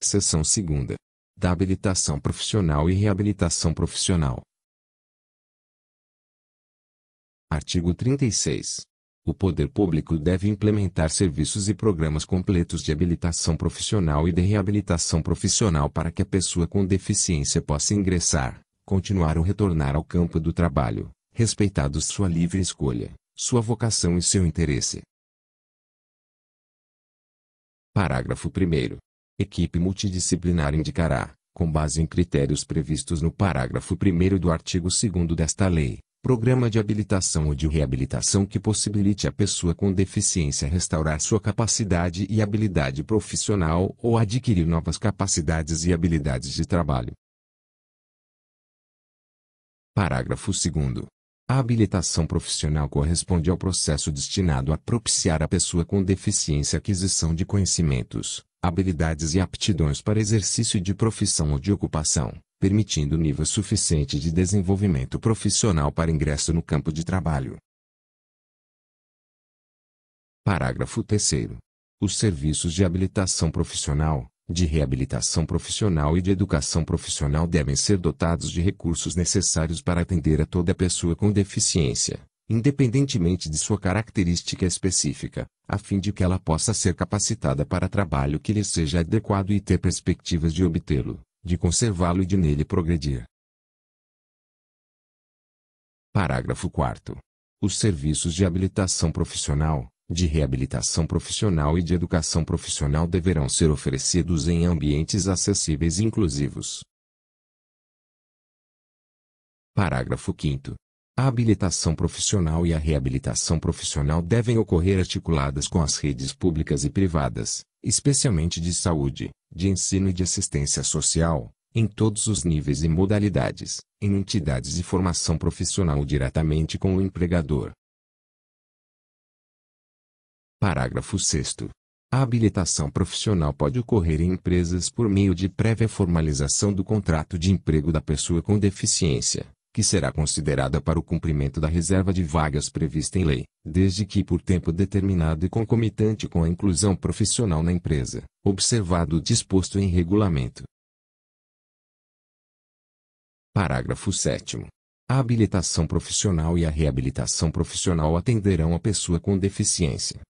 Seção 2. Da habilitação profissional e reabilitação profissional. Artigo 36. O poder público deve implementar serviços e programas completos de habilitação profissional e de reabilitação profissional para que a pessoa com deficiência possa ingressar, continuar ou retornar ao campo do trabalho, respeitados sua livre escolha, sua vocação e seu interesse. Parágrafo 1 equipe multidisciplinar indicará, com base em critérios previstos no parágrafo 1 do artigo 2 desta lei, programa de habilitação ou de reabilitação que possibilite a pessoa com deficiência restaurar sua capacidade e habilidade profissional ou adquirir novas capacidades e habilidades de trabalho. Parágrafo 2. A habilitação profissional corresponde ao processo destinado a propiciar à pessoa com deficiência a aquisição de conhecimentos, habilidades e aptidões para exercício de profissão ou de ocupação, permitindo nível suficiente de desenvolvimento profissional para ingresso no campo de trabalho. Parágrafo 3. Os serviços de habilitação profissional, de reabilitação profissional e de educação profissional devem ser dotados de recursos necessários para atender a toda pessoa com deficiência, independentemente de sua característica específica, a fim de que ela possa ser capacitada para trabalho que lhe seja adequado e ter perspectivas de obtê-lo, de conservá-lo e de nele progredir. Parágrafo 4. Os serviços de habilitação profissional, de reabilitação profissional e de educação profissional deverão ser oferecidos em ambientes acessíveis e inclusivos. Parágrafo 5. A habilitação profissional e a reabilitação profissional devem ocorrer articuladas com as redes públicas e privadas, especialmente de saúde, de ensino e de assistência social, em todos os níveis e modalidades, em entidades de formação profissional diretamente com o empregador, Parágrafo 6 A habilitação profissional pode ocorrer em empresas por meio de prévia formalização do contrato de emprego da pessoa com deficiência, que será considerada para o cumprimento da reserva de vagas prevista em lei, desde que por tempo determinado e concomitante com a inclusão profissional na empresa, observado o disposto em regulamento. Parágrafo 7 a habilitação profissional e a reabilitação profissional atenderão a pessoa com deficiência,